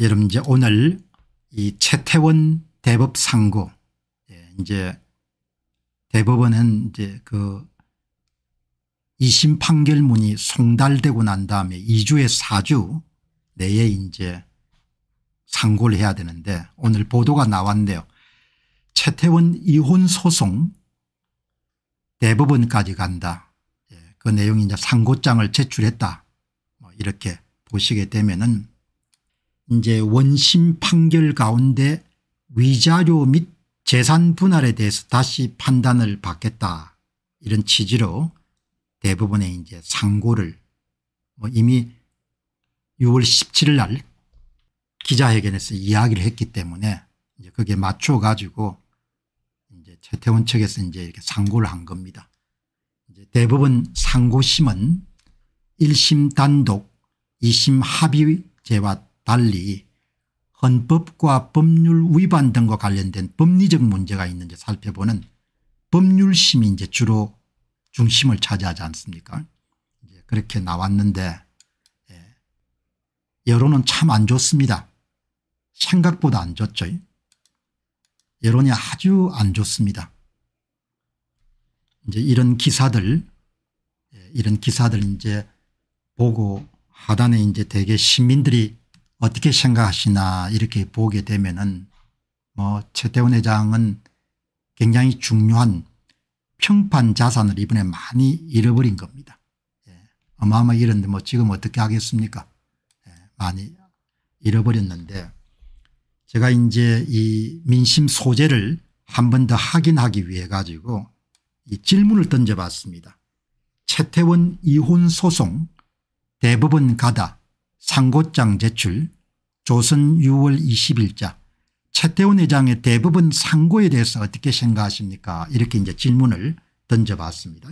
여러분 이제 오늘 이 최태원 대법 상고 예, 이제 대법원은 이제 그 2심 판결문이 송달되고 난 다음에 2주에 4주 내에 이제 상고를 해야 되는데 오늘 보도가 나왔네요 최태원 이혼 소송 대법원까지 간다. 예, 그 내용이 이제 상고장을 제출했다. 뭐 이렇게 보시게 되면은 이제 원심 판결 가운데 위자료 및 재산 분할에 대해서 다시 판단을 받겠다 이런 취지로 대부분의 이제 상고를 뭐 이미 6월 17일 날 기자회견에서 이야기를 했기 때문에 이제 그게 맞춰 가지고 이제 최태원 측에서 이제 이렇게 상고를 한 겁니다. 이제 대부분 상고심은 1심 단독 2심 합의제와 달리 헌법과 법률 위반 등과 관련된 법리적 문제가 있는지 살펴보는 법률심이 이제 주로 중심을 차지하지 않습니까 그렇게 나왔는데 예. 여론은 참 안 좋습니다. 생각보다 안 좋죠. 여론이 아주 안 좋습니다. 이제 이런 기사들 예, 이런 기사들 이제 보고 하단에 이제 대개 시민들이 어떻게 생각하시나 이렇게 보게 되면은 뭐 최태원 회장은 굉장히 중요한 평판 자산을 이번에 많이 잃어버린 겁니다. 예. 어마어마 이런데 뭐 지금 어떻게 하겠습니까? 예. 많이 잃어버렸는데 제가 이제 이 민심 소재를 한 번 더 확인하기 위해 가지고 이 질문을 던져봤습니다. 최태원 이혼 소송 대법원 가다 상고장 제출 조선 6월 20일자 최태원 회장의 대부분 상고에 대해서 어떻게 생각하십니까 이렇게 이제 질문을 던져봤습니다.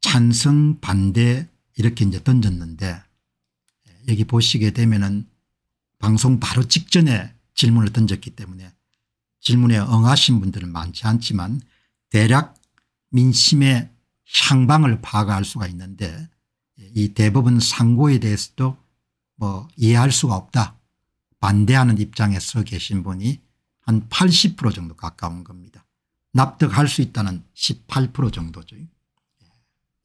찬성 반대 이렇게 이제 던졌는데 예, 여기 보시게 되면은 방송 바로 직전에 질문을 던졌기 때문에 질문에 응하신 분들은 많지 않지만 대략 민심의 향방을 파악할 수가 있는데 예, 이 대법원 상고에 대해서도 뭐 이해할 수가 없다 반대하는 입장에 서 계신 분이 한 80% 정도 가까운 겁니다. 납득할 수 있다는 18% 정도죠. 예.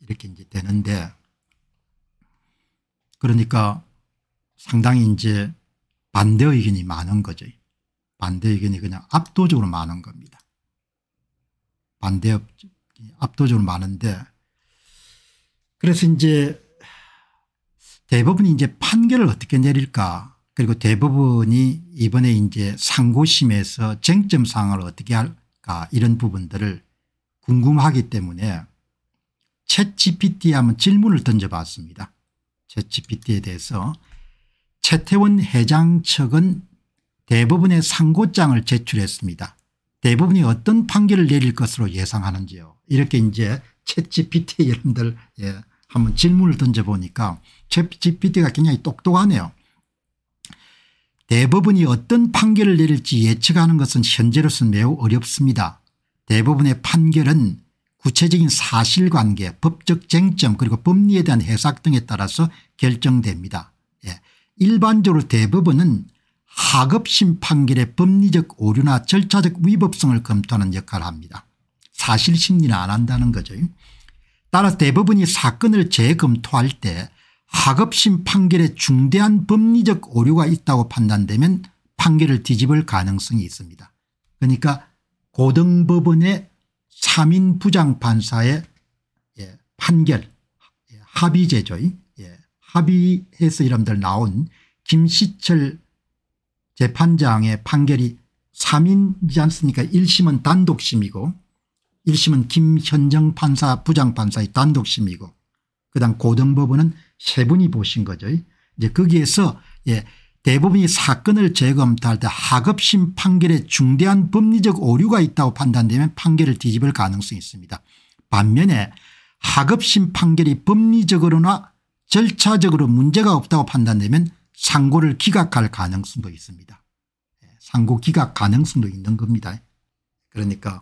이렇게 이제 되는데 그러니까 상당히 이제 반대 의견이 많은 거죠. 반대 의견이 그냥 압도적으로 많은 겁니다. 반대 압도적으로 많은데 그래서 이제 대법원이 이제 판결을 어떻게 내릴까 그리고 대법원이 이번에 이제 상고심에서 쟁점 사항을 어떻게 할까 이런 부분들을 궁금하기 때문에 채 GPT 한번 질문을 던져봤습니다. 채 GPT에 대해서 채태원 회장 측은 대법원의 상고장을 제출했습니다. 대법원이 어떤 판결을 내릴 것으로 예상하는지요. 이렇게 이제 채 GPT에 여러분들 예, 한번 질문을 던져보니까 챗GPT가 굉장히 똑똑하네요. 대법원이 어떤 판결을 내릴지 예측하는 것은 현재로서는 매우 어렵습니다. 대부분의 판결은 구체적인 사실관계 법적 쟁점 그리고 법리에 대한 해석 등에 따라서 결정됩니다. 예. 일반적으로 대법원은 하급심 판결의 법리적 오류나 절차적 위법성을 검토하는 역할을 합니다. 사실심리는 안 한다는 거죠. 따라 서 대부분이 사건을 재검토할 때학업심 판결에 중대한 법리적 오류가 있다고 판단되면 판결을 뒤집을 가능성이 있습니다. 그러니까 고등법원의 3인 부장판사의 예, 판결 예, 합의제죠. 예, 합의해서 이름들 나온 김시철 재판장의 판결이 3인이지 않습니까 1심은 단독심이고 1심은 김현정 판사 부장판사의 단독심이고 그다음 고등법원은 세 분이 보신 거죠. 이제 거기에서 예, 대부분이 사건을 재검토할 때 하급심 판결에 중대한 법리적 오류가 있다고 판단되면 판결을 뒤집을 가능성이 있습니다. 반면에 하급심 판결이 법리적으로나 절차적으로 문제가 없다고 판단되면 상고를 기각할 가능성도 있습니다. 예, 상고 기각 가능성도 있는 겁니다. 그러니까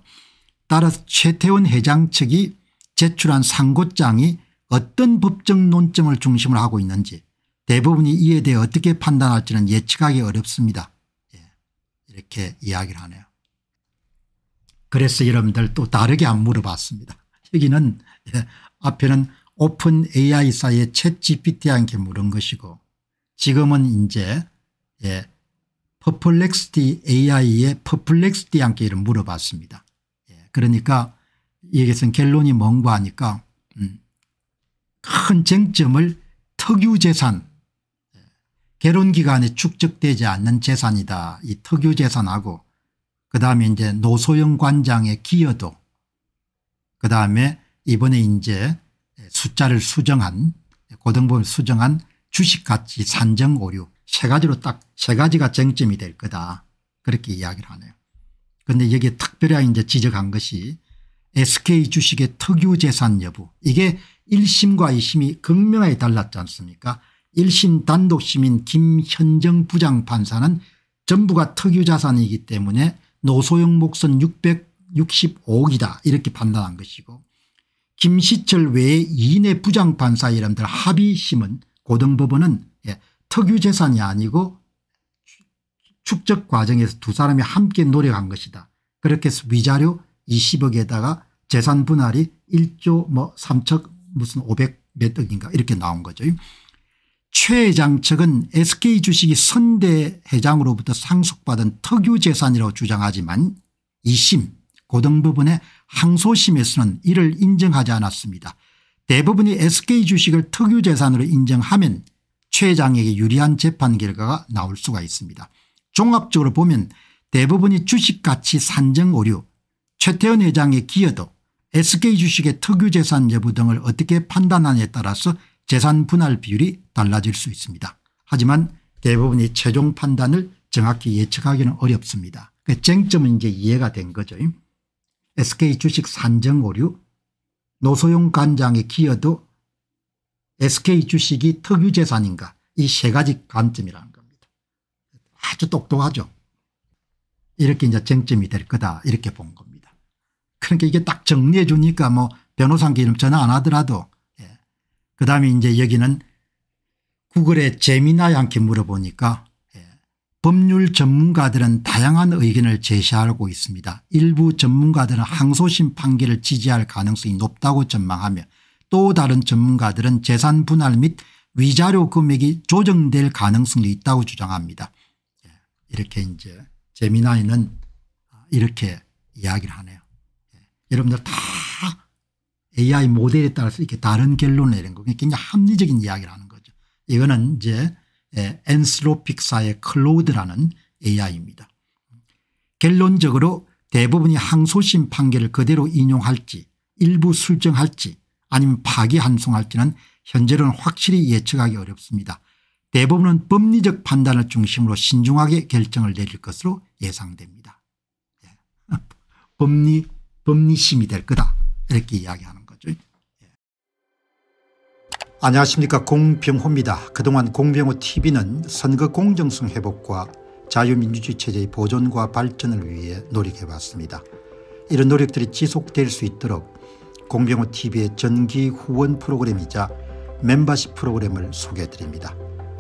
따라서 최태원 회장 측이 제출한 상고장이 어떤 법적 논점을 중심으로 하고 있는지 대부분이 이에 대해 어떻게 판단할지는 예측하기 어렵습니다. 예. 이렇게 이야기를 하네요. 그래서 여러분들 또 다르게 안 물어봤습니다. 여기는 예. 앞에는 오픈 AI사의 챗 GPT한테 물은 것이고 지금은 이제 예, 퍼플렉스티 AI의 퍼플렉스티한테 물어봤습니다. 그러니까 이것은 결론이 뭔가 하니까 음큰 쟁점을 특유재산 결혼기간에 축적되지 않는 재산이다 이 특유재산하고 그 다음에 이제 노소영 관장의 기여도 그 다음에 이번에 이제 숫자를 수정한 고등법을 수정한 주식가치 산정 오류 세 가지로 딱 세 가지가 쟁점이 될 거다 그렇게 이야기를 하네요. 그런데 여기에 특별히 이제 지적한 것이 SK 주식의 특유 재산 여부 이게 1심과 2심이 극명하게 달랐지 않습니까 1심 단독심인 김현정 부장판사는 전부가 특유자산이기 때문에 노소영 목선 665억이다 이렇게 판단한 것이고 김시철 외에 2인의 부장판사 이름들 합의심은 고등법원은 예, 특유재산이 아니고 축적 과정에서 두 사람이 함께 노력한 것이다. 그렇게 해서 위자료 20억에다가 재산 분할이 1조 뭐 3척 무슨 500 몇 억인가 이렇게 나온 거죠. 최 회장 측은 SK 주식이 선대 회장으로부터 상속받은 특유 재산이라고 주장하지만 2심 고등법원의 항소심에서는 이를 인정하지 않았습니다. 대부분이 SK 주식을 특유 재산으로 인정하면 최 회장에게 유리한 재판 결과가 나올 수가 있습니다. 종합적으로 보면 대부분이 주식가치 산정 오류 최태원 회장의 기여도 SK주식의 특유재산 여부 등을 어떻게 판단하냐에 따라서 재산 분할 비율이 달라질 수 있습니다. 하지만 대부분이 최종 판단을 정확히 예측하기는 어렵습니다. 그 쟁점은 이제 이해가 된 거죠. SK주식 산정 오류 노소용 관장의 기여도 SK주식이 특유재산인가 이 세 가지 관점이라 아주 똑똑하죠. 이렇게 이제 쟁점이 될 거다 이렇게 본 겁니다. 그러니까 이게 딱 정리해 주니까 뭐 변호사한테 이름 전화 안 하더라도 예. 그다음에 이제 여기는 구글에 재미나 않게 물어보니까 예. 법률 전문가들은 다양한 의견을 제시하고 있습니다. 일부 전문가들은 항소심 판결을 지지할 가능성이 높다고 전망하며 또 다른 전문가들은 재산 분할 및 위자료 금액이 조정될 가능성이 있다고 주장합니다. 이렇게 이제 재미나이는 이렇게 이야기를 하네요. 예. 여러분들 다 AI 모델에 따라서 이렇게 다른 결론을 내린 거 굉장히 합리적인 이야기를 하는 거죠. 이거는 이제 엔스로픽사의 클로드라는 AI입니다. 결론적으로 대부분이 항소심 판결을 그대로 인용할지 일부 수정할지 아니면 파기 한송할지는 현재로는 확실히 예측하기 어렵습니다. 대법원은 법리적 판단을 중심으로 신중하게 결정을 내릴 것으로 예상됩니다. 예. 법리 법리심이 될 거다 이렇게 이야기하는 거죠. 예. 안녕하십니까 공병호입니다. 그동안 공병호 tv는 선거 공정성 회복과 자유민주주의 체제의 보존과 발전을 위해 노력해왔습니다. 이런 노력들이 지속될 수 있도록 공병호 tv의 전기 후원 프로그램이자 멤버십 프로그램을 소개해드립니다.